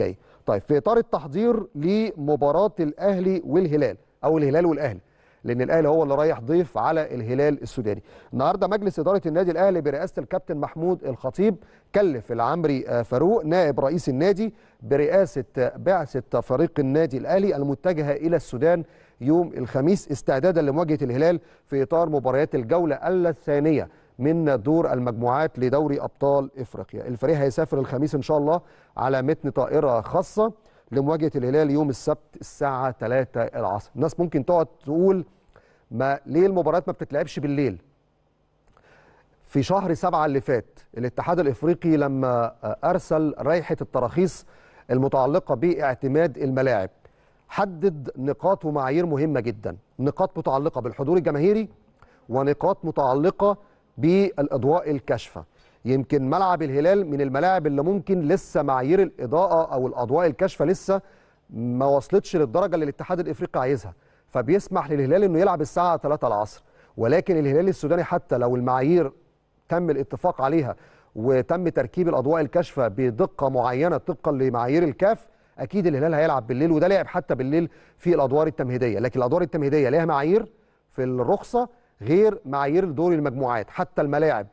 جاي طيب في اطار التحضير لمباراه الاهلي والهلال او الهلال والاهلي لان الاهلي هو اللي رايح ضيف على الهلال السوداني النهارده مجلس اداره النادي الاهلي برئاسه الكابتن محمود الخطيب كلف العمري آه، فاروق نائب رئيس النادي برئاسه بعثه فريق النادي الاهلي المتجهه الى السودان يوم الخميس استعدادا لمواجهه الهلال في اطار مباريات الجوله الثانيه من دور المجموعات لدوري ابطال افريقيا الفريق هيسافر الخميس ان شاء الله على متن طائره خاصه لمواجهه الهلال يوم السبت الساعه 3 العصر الناس ممكن تقعد تقول ما ليه المباريات ما بتتلعبش بالليل في شهر سبعة اللي فات الاتحاد الافريقي لما ارسل رائحه التراخيص المتعلقه باعتماد الملاعب حدد نقاط ومعايير مهمه جدا نقاط متعلقه بالحضور الجماهيري ونقاط متعلقه بالاضواء الكاشفه يمكن ملعب الهلال من الملاعب اللي ممكن لسه معايير الاضاءه او الاضواء الكاشفه لسه ما وصلتش للدرجه اللي الاتحاد الافريقي عايزها فبيسمح للهلال انه يلعب الساعه 3 العصر ولكن الهلال السوداني حتى لو المعايير تم الاتفاق عليها وتم تركيب الاضواء الكاشفه بدقه معينه طبقا لمعايير الكاف اكيد الهلال هيلعب بالليل وده لعب حتى بالليل في الادوار التمهيديه لكن الادوار التمهيديه ليها معايير في الرخصه غير معايير دور المجموعات حتى الملاعب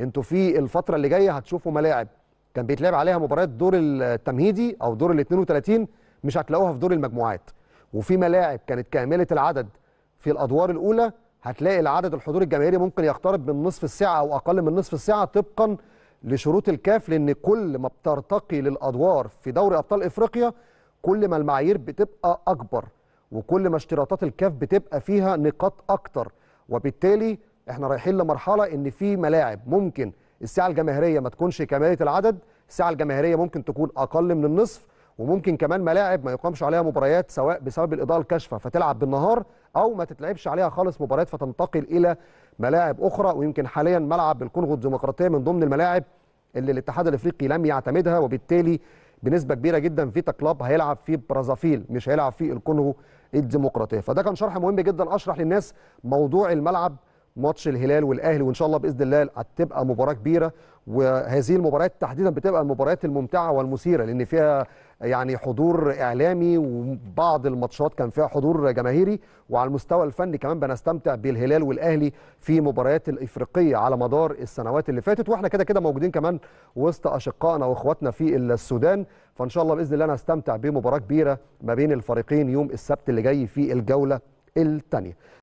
انتوا في الفتره اللي جايه هتشوفوا ملاعب كان بيتلعب عليها مباريات دور التمهيدي او دور ال 32 مش هتلاقوها في دور المجموعات وفي ملاعب كانت كامله العدد في الادوار الاولى هتلاقي العدد الحضور الجماهيري ممكن يقترب من نصف الساعه او اقل من نصف الساعه طبقا لشروط الكاف لان كل ما بترتقي للادوار في دوري ابطال افريقيا كل ما المعايير بتبقى اكبر وكل ما اشتراطات الكاف بتبقى فيها نقاط اكتر وبالتالي احنا رايحين لمرحله ان في ملاعب ممكن السعه الجماهيريه ما تكونش كماليه العدد السعه الجماهيريه ممكن تكون اقل من النصف وممكن كمان ملاعب ما يقامش عليها مباريات سواء بسبب الاضاءه الكاشفه فتلعب بالنهار او ما تتلعبش عليها خالص مباريات فتنتقل الى ملاعب اخرى ويمكن حاليا ملعب الكونغو الديمقراطيه من ضمن الملاعب اللي الاتحاد الافريقي لم يعتمدها وبالتالي بنسبه كبيره جدا فيتا كلاب هيلعب في برازافيل مش هيلعب في الكونغو الديمقراطيه فده كان شرح مهم جدا اشرح للناس موضوع الملعب ماتش الهلال والاهلي وان شاء الله باذن الله هتبقى مباراه كبيره وهذه المباريات تحديدا بتبقى المباريات الممتعه والمثيره لان فيها يعني حضور اعلامي وبعض الماتشات كان فيها حضور جماهيري وعلى المستوى الفني كمان بنستمتع بالهلال والاهلي في مباريات الافريقيه على مدار السنوات اللي فاتت واحنا كده كده موجودين كمان وسط اشقائنا واخواتنا في السودان فان شاء الله باذن الله نستمتع بمباراه كبيره ما بين الفريقين يوم السبت اللي جاي في الجوله الثانيه